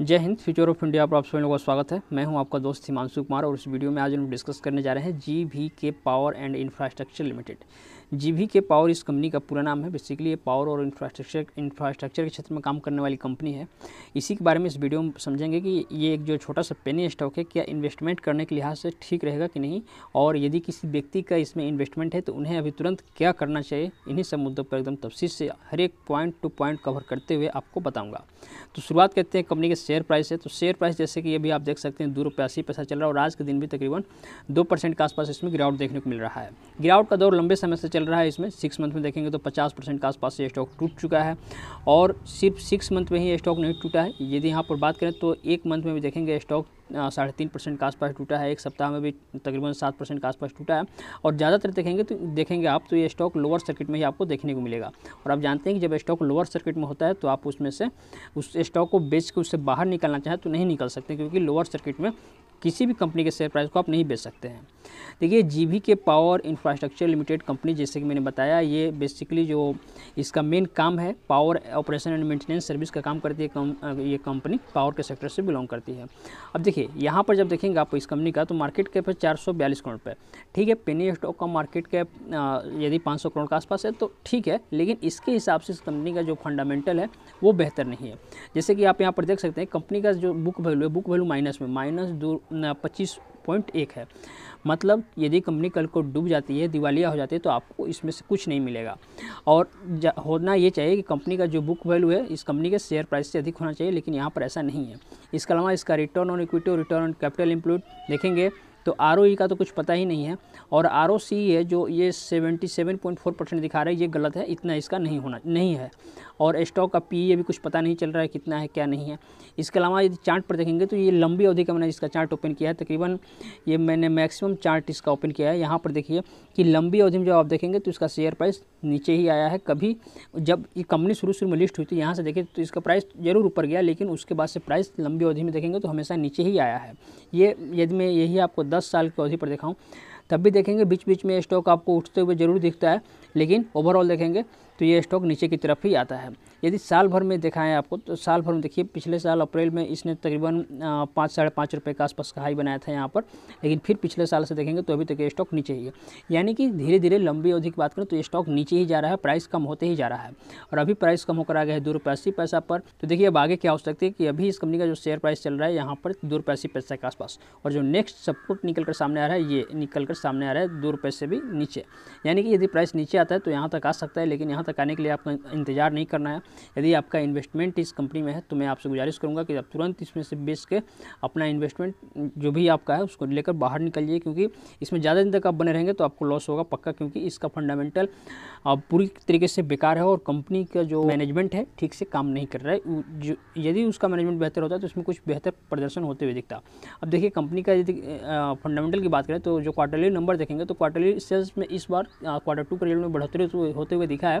जय Hind future of India पर आप सभी लोगों का स्वागत है मैं हूं आपका दोस्त हिमांशु कुमार और इस वीडियो में आज हम डिस्कस करने जा रहे हैं G K power and infrastructure limited G K power इस कंपनी का पूरा नाम है बेसिकली ये पावर और इंफ्रास्ट्रक्चर इंफ्रास्ट्रक्चर के क्षेत्र में काम करने वाली कंपनी है इसी के बारे में इस वीडियो में समझेंगे कि ये एक जो छोटा सा पेनी स्टॉक है क्या इन्वेस्टमेंट करने के लिहाज से ठीक रहेगा कि नहीं और यदि किसी व्यक्ति का इसमें इन्वेस्टमेंट है तो उन्हें अभी तुरंत क्या करना चाहिए इन्हीं सब मुद्दों पर एकदम तफसी से हर एक पॉइंट टू पॉइंट कवर करते हुए आपको बताऊँगा तो शुरुआत करते हैं कंपनी के शेयर प्राइस से तो शेयर प्राइस जैसे कि अभी आप देख सकते हैं दो रुपये अस्सी पैसा चल रहा है और आज के दिन भी तकरीबन दो परसेंट के आसपास इसमें गिरावट देखने को मिल रहा है गिरावट का दौर लंबे समय से चल चल रहा है इसमें सिक्स मंथ में देखेंगे तो पचास परसेंट के आसपास ये स्टॉक टूट चुका है और सिर्फ सिक्स मंथ में ही स्टॉक नहीं टूटा है यदि यहाँ पर बात करें तो एक मंथ में भी देखेंगे स्टॉक साढ़े तीन परसेंट का आसपास टूटा है एक सप्ताह में भी तकरीबन सात परसेंट का आसपास टूटा है और ज़्यादातर देखेंगे तो देखेंगे आप तो ये स्टॉक लोअर सर्किट में ही आपको देखने को मिलेगा और आप जानते हैं कि जब स्टॉक लोअर सर्किट में होता है तो आप उसमें से उस स्टॉक को बेच के उससे बाहर निकलना चाहें तो नहीं निकल सकते क्योंकि लोअर सर्किट में किसी भी कंपनी के शेयर प्राइस को आप नहीं बेच सकते हैं देखिए जीवी के पावर इंफ्रास्ट्रक्चर लिमिटेड कंपनी जैसे कि मैंने बताया ये बेसिकली जो इसका मेन काम है power operation and maintenance service का काम करती है कम, ये कंपनी पावर के सेक्टर से बिलोंग करती है अब देखिए देखिए यहाँ पर जब देखेंगे आप इस कंपनी का तो मार्केट कैप है चार करोड़ पे ठीक है पेनी स्टॉक का मार्केट कैप यदि 500 करोड़ के आसपास है तो ठीक है लेकिन इसके हिसाब से इस कंपनी का जो फंडामेंटल है वो बेहतर नहीं है जैसे कि आप यहाँ पर देख सकते हैं कंपनी का जो बुक वैल्यू है बुक वैल्यू माइनस में माइनस दो पच्चीस पॉइंट एक है मतलब यदि कंपनी कल को डूब जाती है दिवालिया हो जाती है तो आपको इसमें से कुछ नहीं मिलेगा और होना ये चाहिए कि कंपनी का जो बुक वैल्यू है इस कंपनी के शेयर प्राइस से अधिक होना चाहिए लेकिन यहाँ पर ऐसा नहीं है इसके अलावा इसका रिटर्न ऑन इक्विटी और रिटर्न ऑन कैपिटल इंक्लूड देखेंगे तो आर का तो कुछ पता ही नहीं है और आर है जो ये 77.4 परसेंट दिखा रहा है ये गलत है इतना इसका नहीं होना नहीं है और स्टॉक का पी अभी कुछ पता नहीं चल रहा है कितना है क्या नहीं है इसके अलावा यदि चार्ट पर देखेंगे तो ये लंबी अवधि का मैंने इसका चार्ट ओपन किया है तकरीबन ये मैंने मैक्सिमम चार्ट इसका ओपन किया है यहाँ पर देखिए कि लंबी अवधि में जब आप देखेंगे तो इसका शेयर प्राइस नीचे ही आया है कभी जब ये कंपनी शुरू शुरू में लिस्ट हुई थी तो यहाँ से देखें तो इसका प्राइस ज़रूर ऊपर गया लेकिन उसके बाद से प्राइस लंबी अवधि में देखेंगे तो हमेशा नीचे ही आया है ये यदि मैं यही आपको दस साल की अवधि पर दिखाऊँ तब भी देखेंगे बीच बीच में स्टॉक आपको उठते हुए जरूर दिखता है लेकिन ओवरऑल देखेंगे तो ये स्टॉक नीचे की तरफ ही आता है यदि साल भर में देखा है आपको तो साल भर में देखिए पिछले साल अप्रैल में इसने तकरीबन पाँच साढ़े पाँच रुपये के आसपास का हाई बनाया था यहाँ पर लेकिन फिर पिछले साल से देखेंगे तो अभी तक ये स्टॉक नीचे ही है यानी कि धीरे धीरे लंबी अवधि की बात करें तो ये स्टॉक नीचे ही जा रहा है प्राइस कम होते ही जा रहा है और अभी प्राइस कम होकर आ गया है दो रुपये अस्सी पैसा पर तो देखिए अब आगे क्या हो सकती है कि अभी इस कंपनी का जो शेयर प्राइस चल रहा है यहाँ पर दो रुपये अस्सी पैसा के आसपास और जो नेक्स्ट सपोर्ट निकल कर सामने आ रहा है ये निकल कर सामने आ रहा है दो रुपये से भी नीचे यानी कि यदि प्राइस नीचे आता है तो यहाँ तक आ सकता है लेकिन यहाँ यहाँ तक आने के लिए आपको इंतजार नहीं करना है यदि आपका इन्वेस्टमेंट इस कंपनी में है तो मैं आपसे गुजारिश करूँगा कि आप तुरंत इसमें से बेच के अपना इन्वेस्टमेंट जो भी आपका है उसको लेकर बाहर निकलिए क्योंकि इसमें ज़्यादा दिन तक आप बने रहेंगे तो आपको लॉस होगा पक्का क्योंकि इसका फंडामेंटल पूरी तरीके से बेकार है और कंपनी का जो मैनेजमेंट है ठीक से काम नहीं कर रहा है यदि उसका मैनेजमेंट बेहतर होता तो इसमें कुछ बेहतर प्रदर्शन होते हुए दिखता अब देखिए कंपनी का यदि फंडामेंटल की बात करें तो जो क्वार्टरली नंबर देखेंगे तो क्वार्टरली सेल्स में इस बार क्वार्टर टू के रेल में बढ़ोतरी होते हुए दिखा है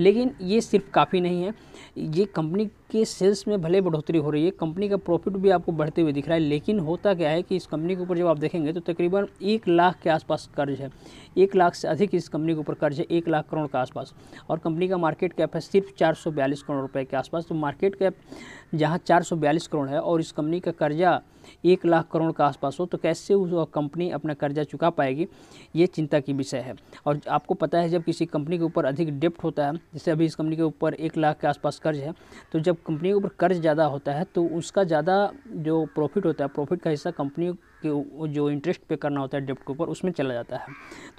लेकिन ये सिर्फ काफ़ी नहीं है ये कंपनी के सेल्स में भले बढ़ोतरी हो रही है कंपनी का प्रॉफिट भी आपको बढ़ते हुए दिख रहा है लेकिन होता क्या है कि इस कंपनी के ऊपर जब आप देखेंगे तो तकरीबन एक लाख के आसपास कर्ज है एक लाख से अधिक इस कंपनी के ऊपर कर्ज है एक लाख करोड़ के आसपास और कंपनी का मार्केट कैप है सिर्फ चार करोड़ रुपये के आसपास तो मार्केट कैप जहाँ चार करोड़ है और इस कंपनी का कर्जा एक लाख करोड़ के आसपास हो तो कैसे उस कंपनी अपना कर्जा चुका पाएगी ये चिंता की विषय है और आपको पता है जब किसी कंपनी के ऊपर अधिक डेप्ट होता है जैसे अभी इस कंपनी के ऊपर एक लाख के आसपास कर्ज है तो जब कंपनी के ऊपर कर्ज ज़्यादा होता है तो उसका ज़्यादा जो प्रॉफिट होता है प्रॉफिट का हिस्सा कंपनी के जो इंटरेस्ट पे करना होता है डेप्ट के ऊपर उसमें चला जाता है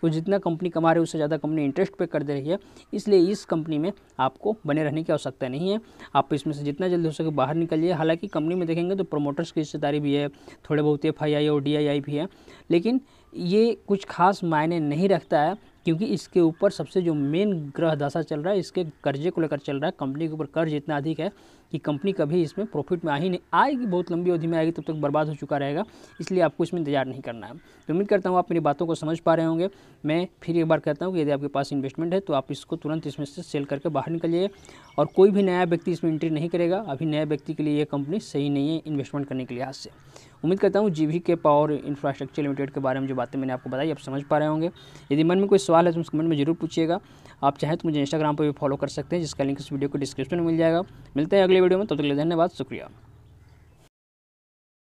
तो जितना कंपनी कमा रही है उससे ज़्यादा कंपनी इंटरेस्ट पे कर दे रही है इसलिए इस कंपनी में आपको बने रहने की आवश्यकता नहीं है आप इसमें से जितना जल्दी हो सके बाहर निकलिए हालांकि कंपनी में देखेंगे तो प्रमोटर्स की हिस्सेदारी भी है थोड़े बहुत एफ और डी भी है लेकिन ये कुछ खास मायने नहीं रखता है क्योंकि इसके ऊपर सबसे जो मेन ग्रह दशा चल रहा है इसके कर्जे को लेकर चल रहा है कंपनी के ऊपर कर्ज इतना अधिक है कि कंपनी कभी इसमें प्रॉफिट में आ ही नहीं आएगी बहुत लंबी अवधि में आएगी तब तो तक बर्बाद हो चुका रहेगा इसलिए आपको इसमें इंतजार नहीं करना है तो उम्मीद करता हूँ आप मेरी बातों को समझ पा रहे होंगे मैं फिर एक बार कहता हूँ कि यदि आपके पास इन्वेस्टमेंट है तो आप इसको तुरंत इसमें से सेल करके बाहर निकलिए और कोई भी नया व्यक्ति इसमें एंट्री नहीं करेगा अभी नया व्यक्ति के लिए ये कंपनी सही नहीं है इन्वेस्टमेंट करने के लिहाज से उम्मीद करता हूँ जी के पावर इंफ्रास्ट्रक्चर लिमिटेड के बारे में जो बातें मैंने आपको बताई आप समझ पा रहे होंगे यदि मन में कोई सवाल है तो कमेंट में जरूर पूछिएगा आप चाहें तो मुझे इंस्टाग्राम पर भी फॉलो कर सकते हैं जिसका लिंक इस वीडियो को डिस्क्रिप्शन में मिल जाएगा मिलते हैं अगले वीडियो में तब तो तक धन्यवाद शुक्रिया